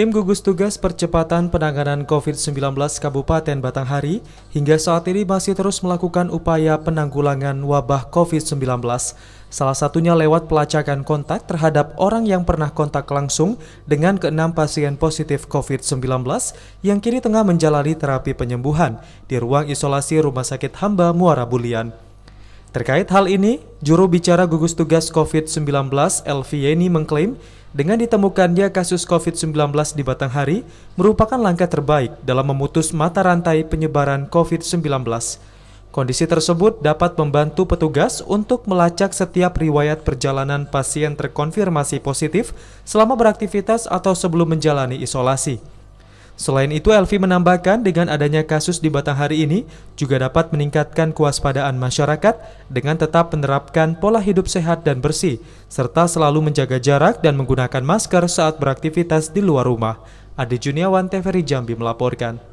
Tim gugus tugas percepatan penanganan COVID-19 Kabupaten Batanghari hingga saat ini masih terus melakukan upaya penanggulangan wabah COVID-19, salah satunya lewat pelacakan kontak terhadap orang yang pernah kontak langsung dengan keenam pasien positif COVID-19 yang kini tengah menjalani terapi penyembuhan di ruang isolasi Rumah Sakit Hamba Muara Bulian. Terkait hal ini, juru bicara gugus tugas COVID-19 Elvi Yeni mengklaim dengan ditemukannya kasus COVID-19 di Batanghari merupakan langkah terbaik dalam memutus mata rantai penyebaran COVID-19. Kondisi tersebut dapat membantu petugas untuk melacak setiap riwayat perjalanan pasien terkonfirmasi positif selama beraktivitas atau sebelum menjalani isolasi. Selain itu, Elvi menambahkan dengan adanya kasus di Batang hari ini juga dapat meningkatkan kewaspadaan masyarakat dengan tetap menerapkan pola hidup sehat dan bersih, serta selalu menjaga jarak dan menggunakan masker saat beraktivitas di luar rumah. Ade Juniawan TVRI Jambi melaporkan.